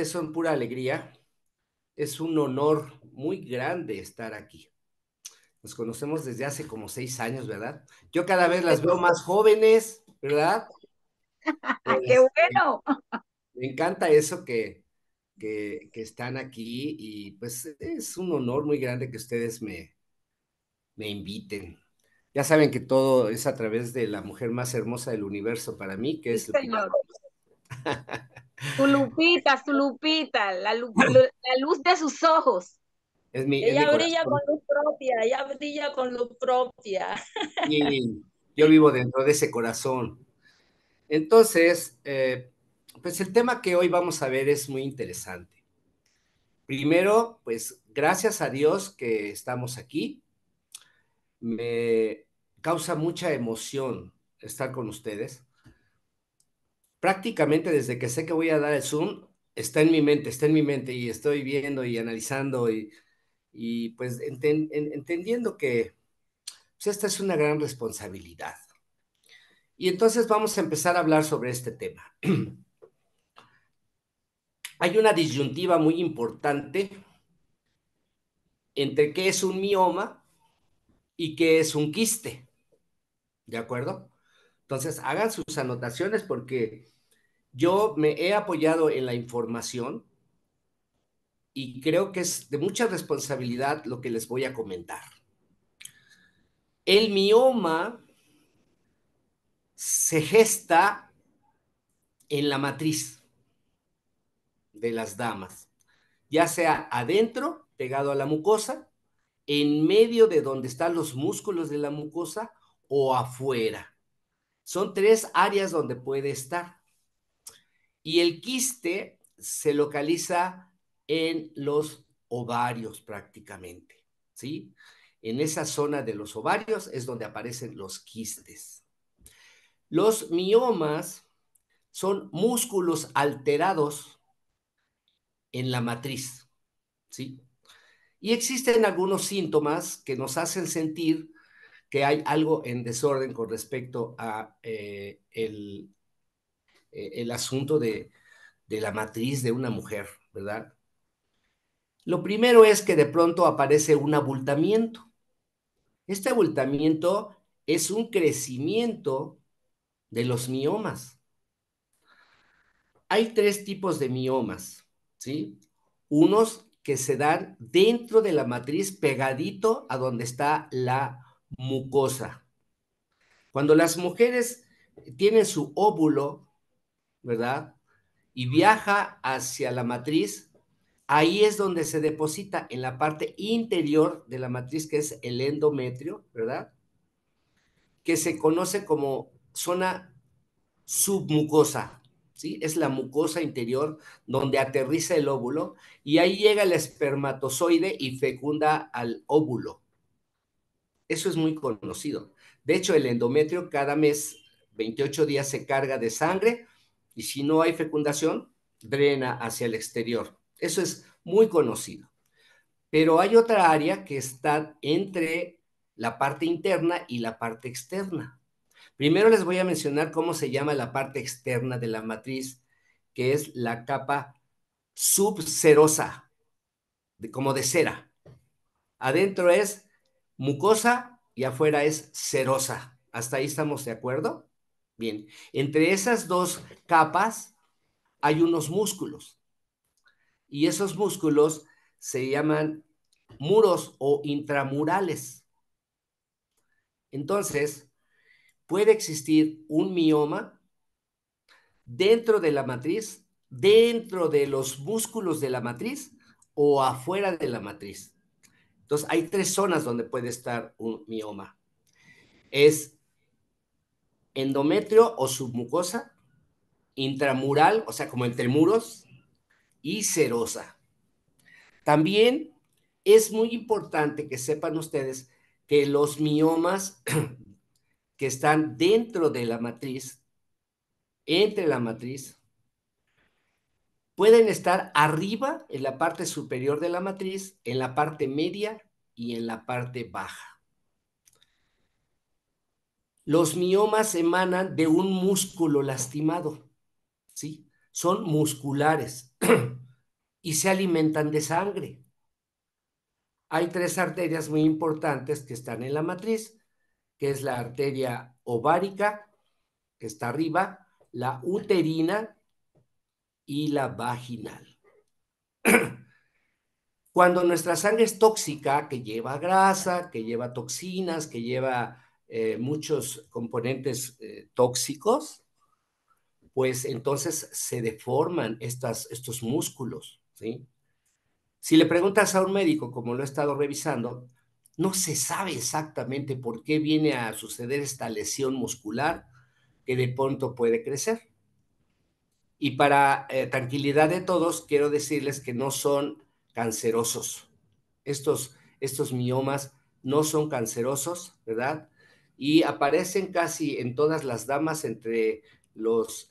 Eso son pura alegría. Es un honor muy grande estar aquí. Nos conocemos desde hace como seis años, ¿verdad? Yo cada vez las veo más jóvenes, ¿verdad? Ah, ¡Qué pues, bueno! Me encanta eso que, que, que, están aquí y pues es un honor muy grande que ustedes me, me inviten. Ya saben que todo es a través de la mujer más hermosa del universo para mí, que es... Señor. Su lupita, su lupita, la, luz de sus ojos. ella brilla con luz propia, ella brilla con luz propia. yo vivo dentro de ese corazón. Entonces, eh, pues el tema que hoy vamos a ver es muy interesante. Primero, pues gracias a Dios que estamos aquí. Me causa mucha emoción estar con ustedes prácticamente desde que sé que voy a dar el Zoom, está en mi mente, está en mi mente y estoy viendo y analizando y, pues entendiendo que pues, esta es una gran responsabilidad. Y entonces vamos a empezar a hablar sobre este tema. Hay una disyuntiva muy importante entre qué es un mioma y qué es un quiste. ¿De acuerdo? Entonces, hagan sus anotaciones porque yo me he apoyado en la información y creo que es de mucha responsabilidad lo que les voy a comentar. El mioma se gesta en la matriz de las damas, ya sea adentro, pegado a la mucosa, en medio de donde están los músculos de la mucosa o afuera. Son tres áreas donde puede estar. Y el quiste se localiza en los ovarios prácticamente, ¿sí? En esa zona de los ovarios es donde aparecen los quistes. Los miomas son músculos alterados en la matriz, ¿sí? Y existen algunos síntomas que nos hacen sentir que hay algo en desorden con respecto a eh, el, eh, el asunto de, de la matriz de una mujer, ¿verdad? Lo primero es que de pronto aparece un abultamiento. Este abultamiento es un crecimiento de los miomas. Hay tres tipos de miomas, ¿sí? Unos que se dan dentro de la matriz pegadito a donde está la mucosa. Cuando las mujeres tienen su óvulo ¿verdad? Y viaja hacia la matriz, ahí es donde se deposita en la parte interior de la matriz, que es el endometrio, ¿verdad? Que se conoce como zona submucosa, ¿sí? Es la mucosa interior donde aterriza el óvulo y ahí llega el espermatozoide y fecunda al óvulo. Eso es muy conocido. De hecho, el endometrio cada mes, 28 días, se carga de sangre y si no hay fecundación, drena hacia el exterior. Eso es muy conocido. Pero hay otra área que está entre la parte interna y la parte externa. Primero les voy a mencionar cómo se llama la parte externa de la matriz, que es la capa subcerosa, como de cera. Adentro es mucosa y afuera es serosa. ¿Hasta ahí estamos de acuerdo? Bien, entre esas dos capas hay unos músculos y esos músculos se llaman muros o intramurales. Entonces, puede existir un mioma dentro de la matriz, dentro de los músculos de la matriz o afuera de la matriz. Entonces, hay tres zonas donde puede estar un mioma. Es endometrio o submucosa, intramural, o sea, como entre muros, y serosa. También es muy importante que sepan ustedes que los miomas que están dentro de la matriz, entre la matriz, pueden estar arriba en la parte superior de la matriz, en la parte media y en la parte baja. Los miomas emanan de un músculo lastimado, ¿sí? Son musculares y se alimentan de sangre. Hay tres arterias muy importantes que están en la matriz, que es la arteria ovárica, que está arriba, la uterina y la vaginal. Cuando nuestra sangre es tóxica, que lleva grasa, que lleva toxinas, que lleva eh, muchos componentes eh, tóxicos, pues entonces se deforman estos músculos, Si le preguntas a un médico, como lo he estado revisando, no se sabe exactamente por qué viene a suceder esta lesión muscular que de pronto puede crecer. Y para eh, tranquilidad de todos, quiero decirles que no son cancerosos. Estos, estos miomas no son cancerosos, ¿verdad? y aparecen casi en todas las damas entre los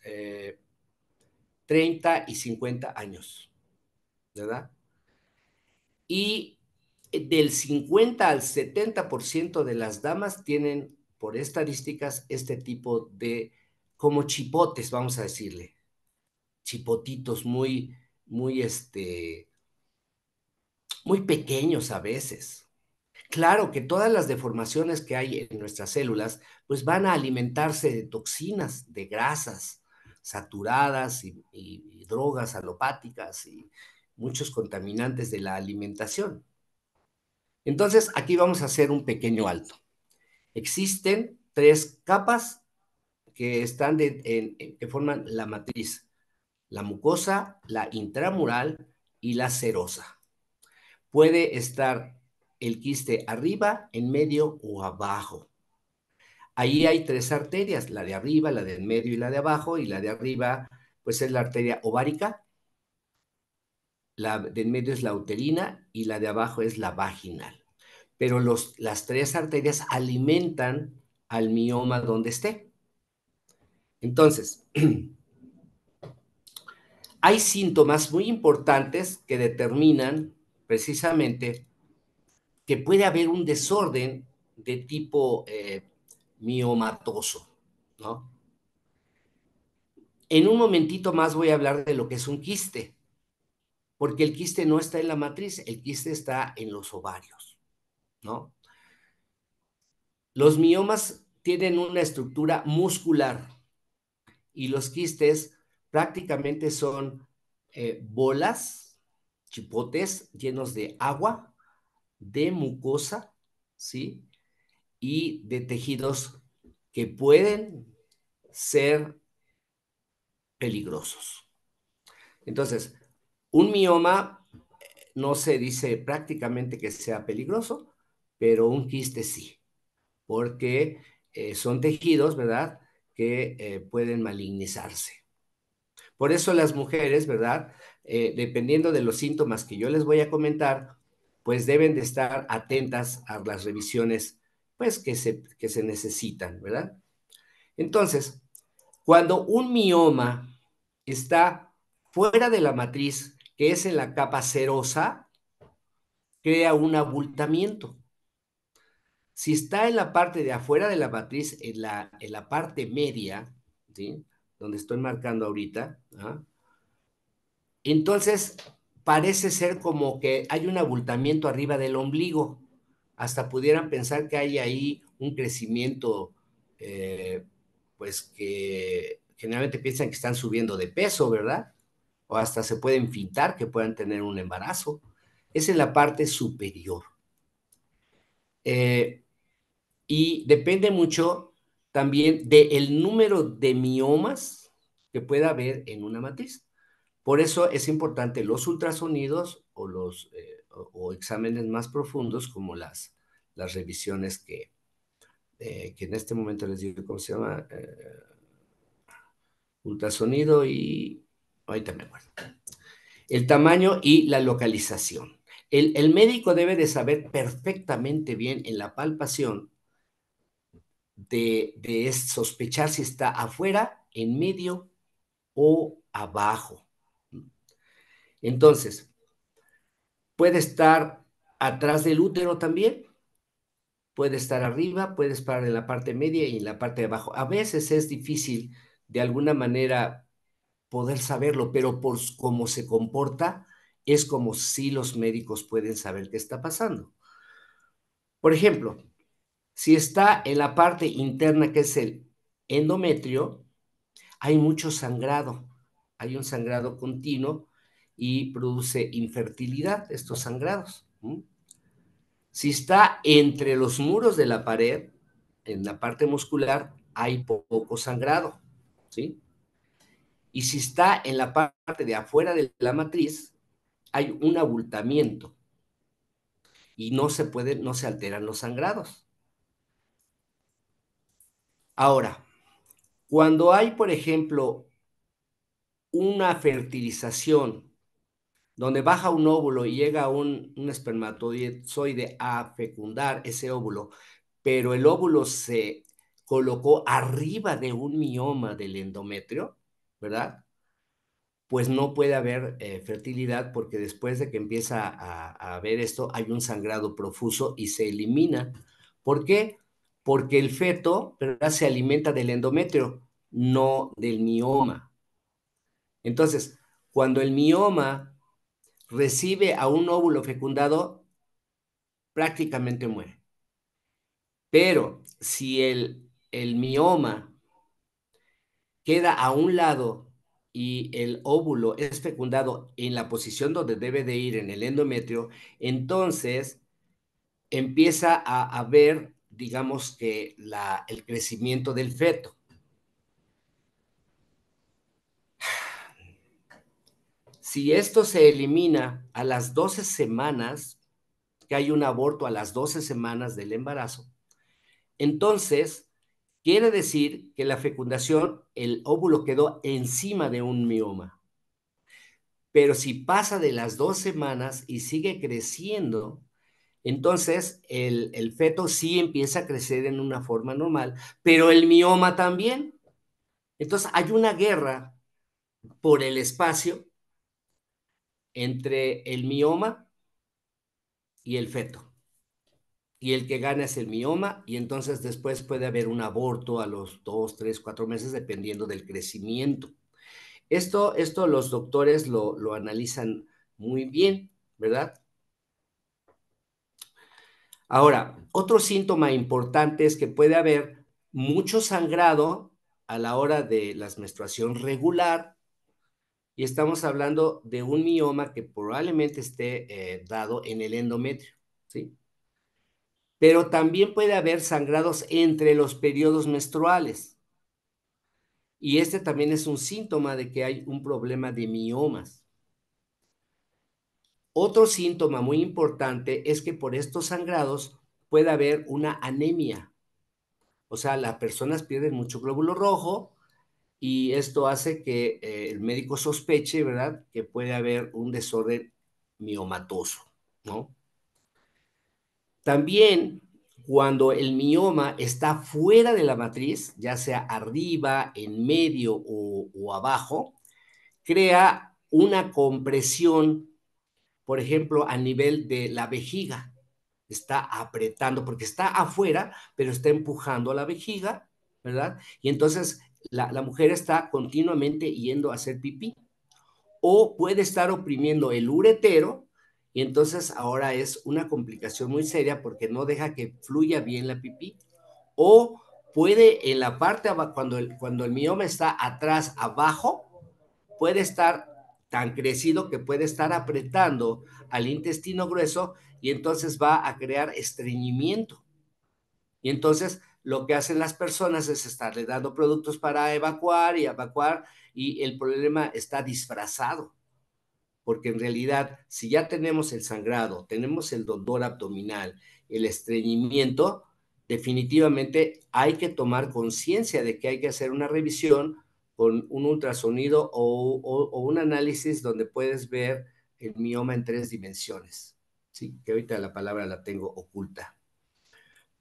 30 eh, y 50 años, ¿verdad? Y del 50 al 70% de las damas tienen, por estadísticas, este tipo de, como chipotes, vamos a decirle, chipotitos muy, muy, este, muy pequeños a veces, Claro que todas las deformaciones que hay en nuestras células, pues van a alimentarse de toxinas, de grasas saturadas y, drogas alopáticas y muchos contaminantes de la alimentación. Entonces, aquí vamos a hacer un pequeño alto. Existen tres capas que, que forman la matriz, la mucosa, la intramural y la serosa. Puede estar el quiste arriba, en medio o abajo. Ahí hay tres arterias, la de arriba, la de medio y la de abajo, y la de arriba pues es la arteria ovárica, la de en medio es la uterina y la de abajo es la vaginal. Pero las tres arterias alimentan al mioma donde esté. Entonces, hay síntomas muy importantes que determinan precisamente que puede haber un desorden de tipo eh, miomatoso, ¿no? En un momentito más voy a hablar de lo que es un quiste, porque el quiste no está en la matriz, el quiste está en los ovarios, ¿no? Los miomas tienen una estructura muscular y los quistes prácticamente son eh, bolas, chipotes llenos de agua de mucosa, ¿sí? Y de tejidos que pueden ser peligrosos. Entonces, un mioma eh, no se dice prácticamente que sea peligroso, pero un quiste sí, porque eh, son tejidos, ¿verdad?, que eh, pueden malignizarse. Por eso las mujeres, ¿verdad?, dependiendo de los síntomas que yo les voy a comentar, pues deben de estar atentas a las revisiones pues que se, se necesitan, ¿verdad? Entonces, cuando un mioma está fuera de la matriz, que es en la capa serosa, crea un abultamiento. Si está en la parte de afuera de la matriz, en la, en la parte media, ¿sí? donde estoy marcando ahorita, ¿ah? entonces parece ser como que hay un abultamiento arriba del ombligo. Hasta pudieran pensar que hay ahí un crecimiento, eh, pues que generalmente piensan que están subiendo de peso, ¿verdad? O hasta se pueden fintar que puedan tener un embarazo. Es en la parte superior. Eh, y depende mucho también del número de miomas que pueda haber en una matriz. Por eso es importante los ultrasonidos o los eh, o, exámenes más profundos como las, las revisiones que, eh, que en este momento les digo, ¿cómo se llama? Eh, ultrasonido y... Ahorita me acuerdo. El tamaño y la localización. El, médico debe de saber perfectamente bien en la palpación de sospechar si está afuera, en medio o abajo. Entonces, puede estar atrás del útero también, puede estar arriba, puede estar en la parte media y en la parte de abajo. A veces es difícil de alguna manera poder saberlo, pero por cómo se comporta es como si los médicos pueden saber qué está pasando. Por ejemplo, si está en la parte interna que es el endometrio, hay mucho sangrado, hay un sangrado continuo y produce infertilidad, estos sangrados. Si está entre los muros de la pared, en la parte muscular, hay poco sangrado, ¿sí? Y si está en la parte de afuera de la matriz, hay un abultamiento y no se pueden, no se alteran los sangrados. Ahora, cuando hay, por ejemplo, una fertilización donde baja un óvulo y llega un, un espermatozoide a fecundar ese óvulo, pero el óvulo se colocó arriba de un mioma del endometrio, ¿verdad? Pues no puede haber eh, fertilidad porque después de que empieza a, a, haber esto, hay un sangrado profuso y se elimina. ¿Por qué? Porque el feto ¿verdad? se alimenta del endometrio, no del mioma. Entonces, cuando el mioma recibe a un óvulo fecundado, prácticamente muere. Pero si el, mioma queda a un lado y el óvulo es fecundado en la posición donde debe de ir en el endometrio, entonces empieza a haber, digamos que, el crecimiento del feto. Si esto se elimina a las 12 semanas, que hay un aborto a las 12 semanas del embarazo, entonces quiere decir que la fecundación, el óvulo quedó encima de un mioma. Pero si pasa de las dos semanas y sigue creciendo, entonces el, el, feto sí empieza a crecer en una forma normal, pero el mioma también. Entonces hay una guerra por el espacio entre el mioma y el feto. Y el que gana es el mioma y entonces después puede haber un aborto a los dos, tres, cuatro meses dependiendo del crecimiento. Esto, esto los doctores lo, lo analizan muy bien, ¿verdad? Ahora, otro síntoma importante es que puede haber mucho sangrado a la hora de la menstruación regular y estamos hablando de un mioma que probablemente esté eh, dado en el endometrio, ¿sí? Pero también puede haber sangrados entre los periodos menstruales. Y este también es un síntoma de que hay un problema de miomas. Otro síntoma muy importante es que por estos sangrados puede haber una anemia. O sea, las personas pierden mucho glóbulo rojo, y esto hace que eh, el médico sospeche, ¿verdad?, que puede haber un desorden miomatoso, ¿no? También cuando el mioma está fuera de la matriz, ya sea arriba, en medio o, o abajo, crea una compresión, por ejemplo, a nivel de la vejiga. Está apretando, porque está afuera, pero está empujando a la vejiga, ¿verdad? Y entonces la, mujer está continuamente yendo a hacer pipí o puede estar oprimiendo el uretero y entonces ahora es una complicación muy seria porque no deja que fluya bien la pipí o puede en la parte cuando el, cuando el mioma está atrás abajo puede estar tan crecido que puede estar apretando al intestino grueso y entonces va a crear estreñimiento. Y entonces lo que hacen las personas es estarle dando productos para evacuar y evacuar y el problema está disfrazado. Porque en realidad, si ya tenemos el sangrado, tenemos el dolor abdominal, el estreñimiento, definitivamente hay que tomar conciencia de que hay que hacer una revisión con un ultrasonido o, un análisis donde puedes ver el mioma en tres dimensiones. Sí, que ahorita la palabra la tengo oculta.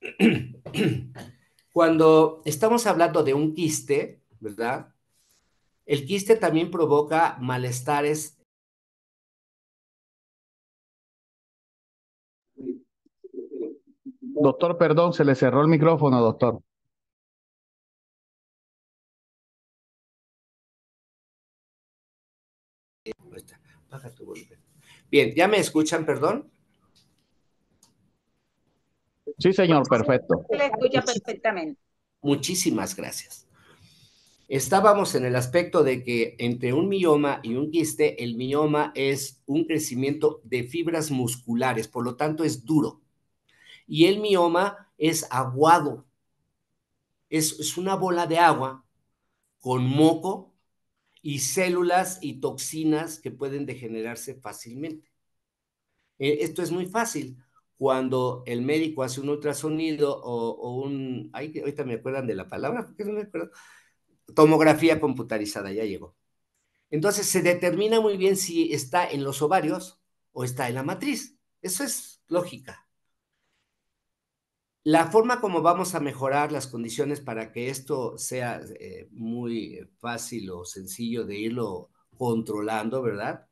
Cuando estamos hablando de un quiste, ¿verdad? El quiste también provoca malestares. Doctor, perdón, se le cerró el micrófono, doctor. Bien, ¿ya me escuchan, perdón? Sí, señor, perfecto. Le escucha perfectamente. Muchísimas gracias. Estábamos en el aspecto de que entre un mioma y un quiste, el mioma es un crecimiento de fibras musculares, por lo tanto es duro. Y el mioma es aguado. Es, una bola de agua con moco y células y toxinas que pueden degenerarse fácilmente. Eh, esto es muy fácil cuando el médico hace un ultrasonido o, un, ay, ahorita me acuerdan de la palabra, porque no me acuerdo, tomografía computarizada, ya llegó. Entonces se determina muy bien si está en los ovarios o está en la matriz. Eso es lógica. La forma como vamos a mejorar las condiciones para que esto sea eh, muy fácil o sencillo de irlo controlando, ¿verdad?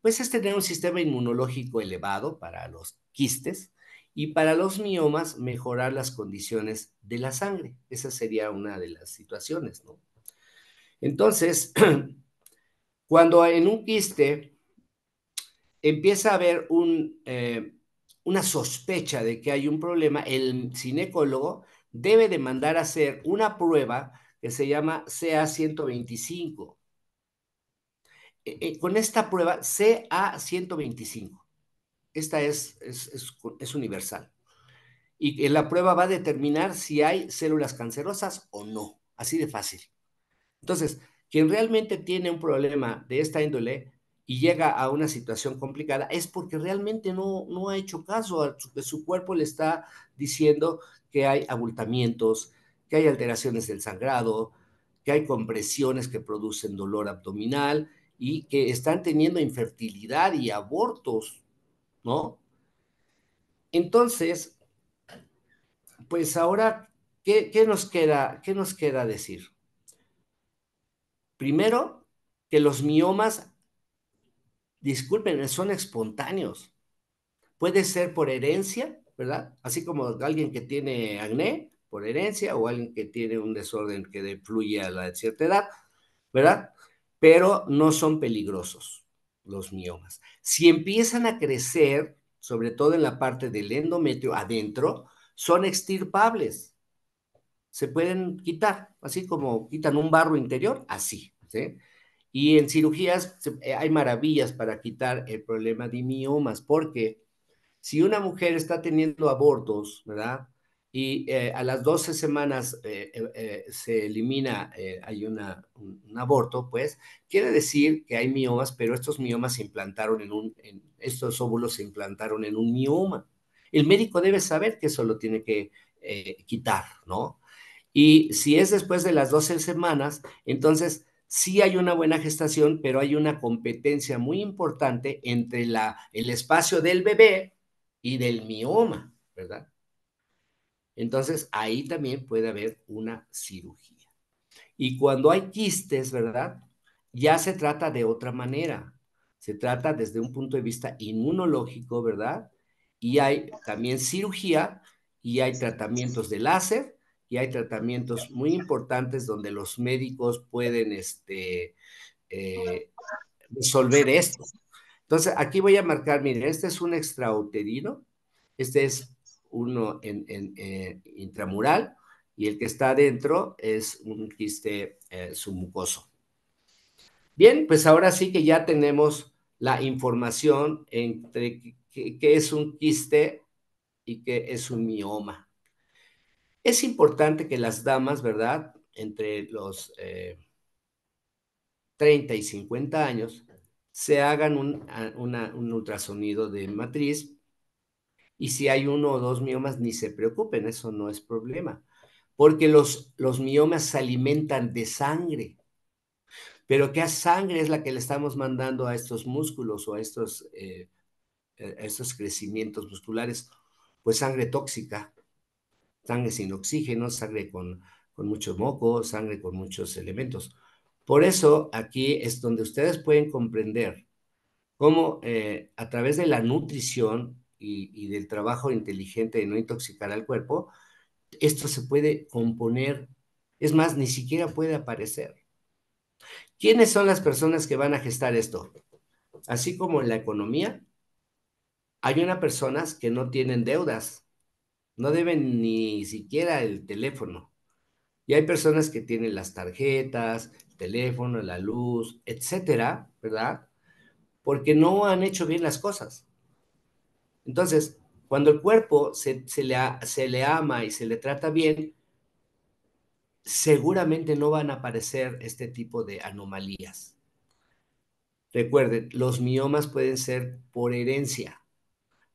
pues es tener un sistema inmunológico elevado para los quistes y para los miomas mejorar las condiciones de la sangre. Esa sería una de las situaciones, ¿no? Entonces, cuando en un quiste empieza a haber eh, una sospecha de que hay un problema, el ginecólogo debe de mandar a hacer una prueba que se llama CA125 eh, eh, con esta prueba CA125. Esta es, es, universal. Y eh, la prueba va a determinar si hay células cancerosas o no. Así de fácil. Entonces, quien realmente tiene un problema de esta índole y llega a una situación complicada es porque realmente no, no ha hecho caso, que su cuerpo le está diciendo que hay abultamientos, que hay alteraciones del sangrado, que hay compresiones que producen dolor abdominal y que están teniendo infertilidad y abortos, ¿no? Entonces, pues ahora, ¿qué, nos, queda, nos queda decir? Primero, que los miomas, disculpen, son espontáneos. Puede ser por herencia, ¿verdad? Así como alguien que tiene acné, por herencia, o alguien que tiene un desorden que fluye a la cierta edad, ¿verdad? pero no son peligrosos los miomas. Si empiezan a crecer, sobre todo en la parte del endometrio adentro, son extirpables. Se pueden quitar, así como quitan un barro interior, así. Y en cirugías eh, hay maravillas para quitar el problema de miomas, porque si una mujer está teniendo abortos, ¿verdad? y eh, a las 12 semanas eh, eh, se elimina, hay un, aborto, pues quiere decir que hay miomas, pero estos miomas se implantaron en un, estos óvulos se implantaron en un mioma. El médico debe saber que eso lo tiene que quitar, ¿no? Y si es después de las 12 semanas, entonces sí hay una buena gestación, pero hay una competencia muy importante entre la, el espacio del bebé y del mioma, ¿verdad? Entonces, ahí también puede haber una cirugía. Y cuando hay quistes, ¿verdad? Ya se trata de otra manera. Se trata desde un punto de vista inmunológico, ¿verdad? Y hay también cirugía y hay tratamientos de láser y hay tratamientos muy importantes donde los médicos pueden este, eh, resolver esto. Entonces, aquí voy a marcar, miren, este es un extrauterino, este es uno en, eh, intramural y el que está adentro es un quiste eh, submucoso. Bien, pues ahora sí que ya tenemos la información entre qué, es un quiste y qué es un mioma. Es importante que las damas, ¿verdad? Entre los 30 eh, y 50 años, se hagan un, un ultrasonido de matriz y si hay uno o dos miomas, ni se preocupen, eso no es problema, porque los, los miomas se alimentan de sangre. Pero ¿qué sangre es la que le estamos mandando a estos músculos o a estos, eh, eh, estos crecimientos musculares? Pues sangre tóxica, sangre sin oxígeno, sangre con, con mucho moco, sangre con muchos elementos. Por eso aquí es donde ustedes pueden comprender cómo eh, a través de la nutrición y, del trabajo inteligente de no intoxicar al cuerpo, esto se puede componer, es más, ni siquiera puede aparecer. ¿Quiénes son las personas que van a gestar esto? Así como en la economía, hay unas personas que no tienen deudas, no deben ni siquiera el teléfono. Y hay personas que tienen las tarjetas, el teléfono, la luz, etcétera, ¿verdad? Porque no han hecho bien las cosas. Entonces, cuando el cuerpo se, le, le ama y se le trata bien, seguramente no van a aparecer este tipo de anomalías. Recuerden, los miomas pueden ser por herencia,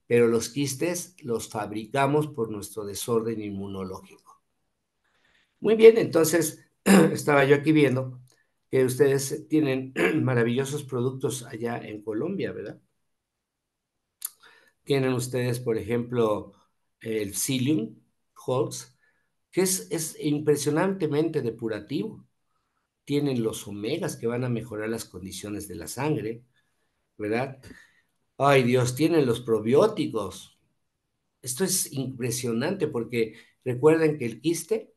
pero los quistes los fabricamos por nuestro desorden inmunológico. Muy bien, entonces estaba yo aquí viendo que ustedes tienen maravillosos productos allá en Colombia, ¿verdad? Tienen ustedes, por ejemplo, el psyllium, Holtz, que es, impresionantemente depurativo. Tienen los omegas que van a mejorar las condiciones de la sangre, ¿verdad? Ay Dios, tienen los probióticos. Esto es impresionante porque recuerden que el quiste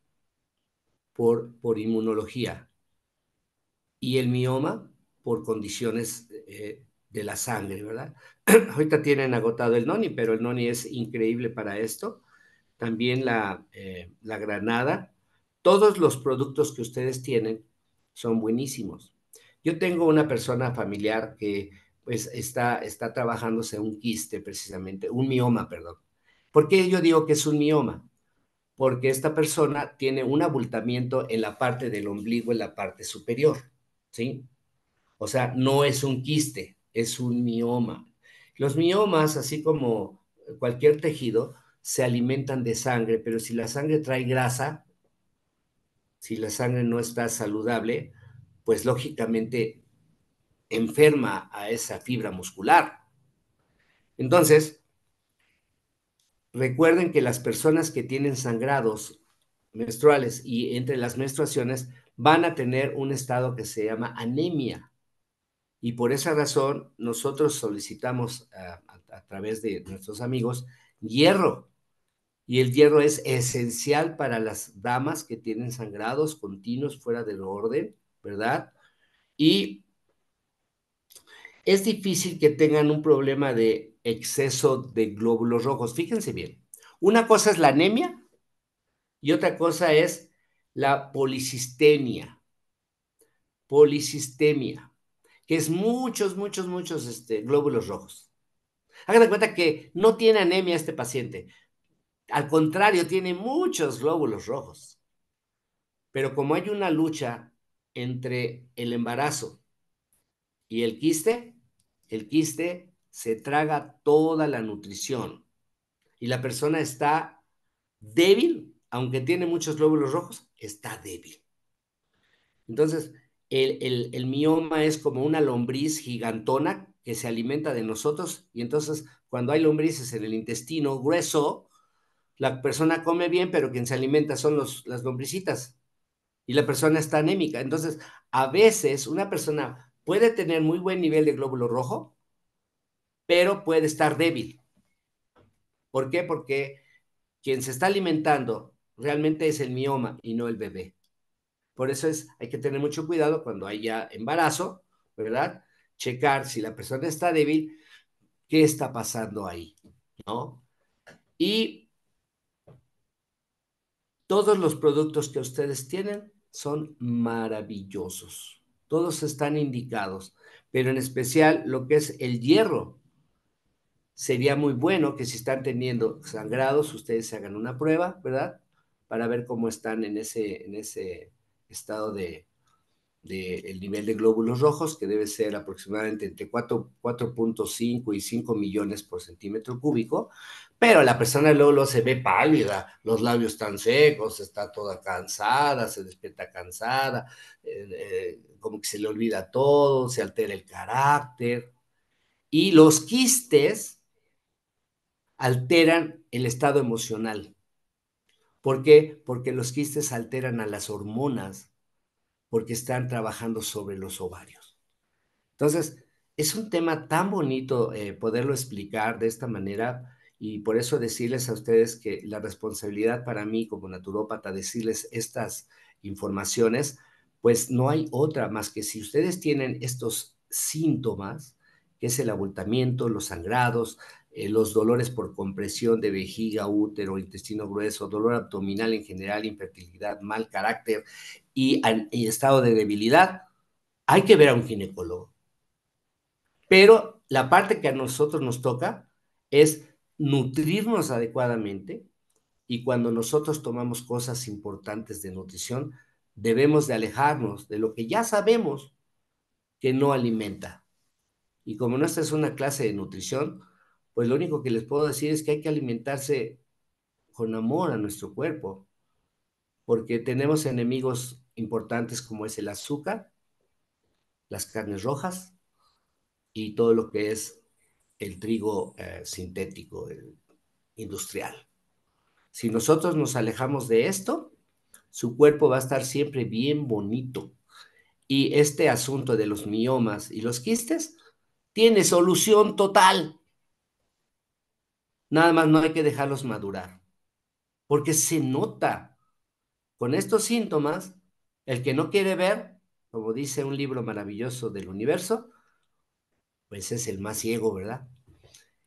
por, por inmunología y el mioma por condiciones eh, de la sangre, ¿verdad? Ahorita tienen agotado el noni, pero el noni es increíble para esto. También eh, la, granada. Todos los productos que ustedes tienen son buenísimos. Yo tengo una persona familiar que pues está, está trabajándose un quiste precisamente, un mioma, perdón. ¿Por qué yo digo que es un mioma? Porque esta persona tiene un abultamiento en la parte del ombligo, en la parte superior, ¿sí? O sea, no es un quiste, es un mioma. Los miomas, así como cualquier tejido, se alimentan de sangre, pero si la sangre trae grasa, si la sangre no está saludable, pues lógicamente enferma a esa fibra muscular. Entonces, recuerden que las personas que tienen sangrados menstruales y entre las menstruaciones van a tener un estado que se llama anemia. Y por esa razón, nosotros solicitamos a, través de nuestros amigos hierro. Y el hierro es esencial para las damas que tienen sangrados continuos fuera del orden, ¿verdad? Y es difícil que tengan un problema de exceso de glóbulos rojos. Fíjense bien, una cosa es la anemia y otra cosa es la policistenia. Policistemia que es muchos, muchos, muchos este, glóbulos rojos. Hagan cuenta que no tiene anemia este paciente. Al contrario, tiene muchos glóbulos rojos. Pero como hay una lucha entre el embarazo y el quiste, el quiste se traga toda la nutrición y la persona está débil, aunque tiene muchos glóbulos rojos, está débil. Entonces, el, mioma es como una lombriz gigantona que se alimenta de nosotros y entonces cuando hay lombrices en el intestino grueso, la persona come bien, pero quien se alimenta son los, las lombricitas y la persona está anémica. Entonces, a veces una persona puede tener muy buen nivel de glóbulo rojo, pero puede estar débil. ¿Por qué? Porque quien se está alimentando realmente es el mioma y no el bebé. Por eso es, hay que tener mucho cuidado cuando haya embarazo, ¿verdad? Checar si la persona está débil, qué está pasando ahí, ¿no? Y todos los productos que ustedes tienen son maravillosos. Todos están indicados, pero en especial lo que es el hierro. Sería muy bueno que si están teniendo sangrados, ustedes se hagan una prueba, ¿verdad? Para ver cómo están en ese, en ese estado de, el nivel de glóbulos rojos, que debe ser aproximadamente entre 4.5 y 5 millones por centímetro cúbico, pero la persona luego, se ve pálida, los labios están secos, está toda cansada, se despierta cansada, eh, eh, como que se le olvida todo, se altera el carácter. Y los quistes alteran el estado emocional. ¿Por qué? Porque los quistes alteran a las hormonas, porque están trabajando sobre los ovarios. Entonces, es un tema tan bonito eh, poderlo explicar de esta manera y por eso decirles a ustedes que la responsabilidad para mí como naturópata, decirles estas informaciones, pues no hay otra más que si ustedes tienen estos síntomas, que es el abultamiento, los sangrados, eh, los dolores por compresión de vejiga, útero, intestino grueso, dolor abdominal en general, infertilidad, mal carácter y, y estado de debilidad, hay que ver a un ginecólogo. Pero la parte que a nosotros nos toca es nutrirnos adecuadamente y cuando nosotros tomamos cosas importantes de nutrición, debemos de alejarnos de lo que ya sabemos que no alimenta. Y como nuestra es una clase de nutrición, pues lo único que les puedo decir es que hay que alimentarse con amor a nuestro cuerpo, porque tenemos enemigos importantes como es el azúcar, las carnes rojas y todo lo que es el trigo eh, sintético, industrial. Si nosotros nos alejamos de esto, su cuerpo va a estar siempre bien bonito. Y este asunto de los miomas y los quistes tiene solución total. Nada más no hay que dejarlos madurar, porque se nota con estos síntomas, el que no quiere ver, como dice un libro maravilloso del universo, pues es el más ciego, ¿verdad?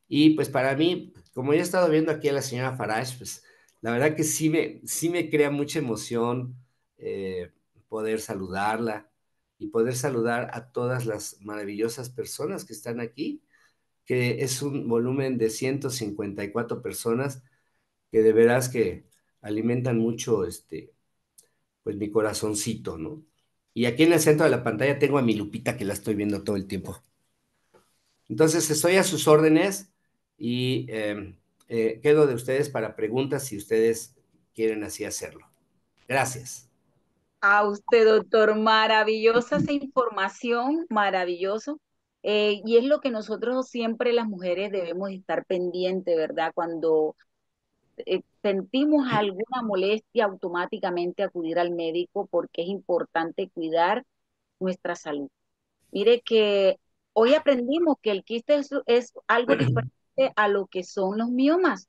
Y pues para mí, como ya he estado viendo aquí a la señora Farage, pues la verdad que sí me, sí me crea mucha emoción eh, poder saludarla y poder saludar a todas las maravillosas personas que están aquí que es un volumen de 154 personas que de veras que alimentan mucho este, pues mi corazoncito, ¿no? Y aquí en el centro de la pantalla tengo a mi Lupita que la estoy viendo todo el tiempo. Entonces estoy a sus órdenes y eh, eh, quedo de ustedes para preguntas si ustedes quieren así hacerlo. Gracias. A usted, doctor, maravillosa esa información, maravilloso. Eh, y es lo que nosotros siempre las mujeres debemos estar pendientes, ¿verdad? Cuando eh, sentimos alguna molestia, automáticamente acudir al médico porque es importante cuidar nuestra salud. Mire que hoy aprendimos que el quiste es algo diferente a lo que son los miomas.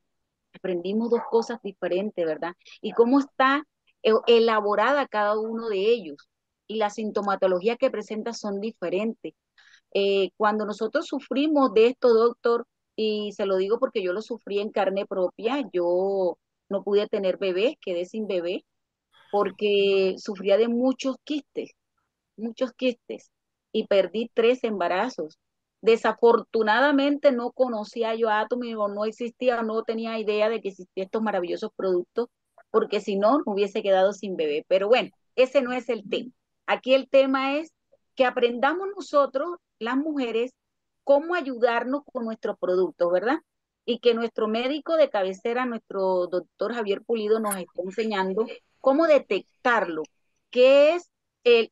Aprendimos dos cosas diferentes, ¿verdad? Y cómo está eh, elaborada cada uno de ellos. Y la sintomatología que presenta son diferentes. Eh, cuando nosotros sufrimos de esto, doctor, y se lo digo porque yo lo sufrí en carne propia, yo no pude tener bebés, quedé sin bebé, porque sufría de muchos quistes, muchos quistes, y perdí tres embarazos. Desafortunadamente no conocía yo a Atomy no existía, no tenía idea de que existían estos maravillosos productos, porque si no, me hubiese quedado sin bebé. Pero bueno, ese no es el tema. Aquí el tema es que aprendamos nosotros las mujeres cómo ayudarnos con nuestros productos, ¿verdad? Y que nuestro médico de cabecera, nuestro doctor Javier Pulido, nos está enseñando cómo detectarlo, qué es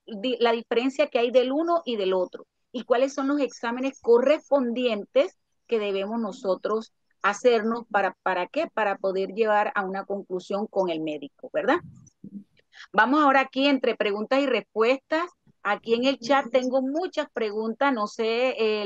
la diferencia que hay del uno y del otro, y cuáles son los exámenes correspondientes que debemos nosotros hacernos para, para qué, para poder llevar a una conclusión con el médico, ¿verdad? Vamos ahora aquí entre preguntas y respuestas. Aquí en el chat tengo muchas preguntas, no sé el eh,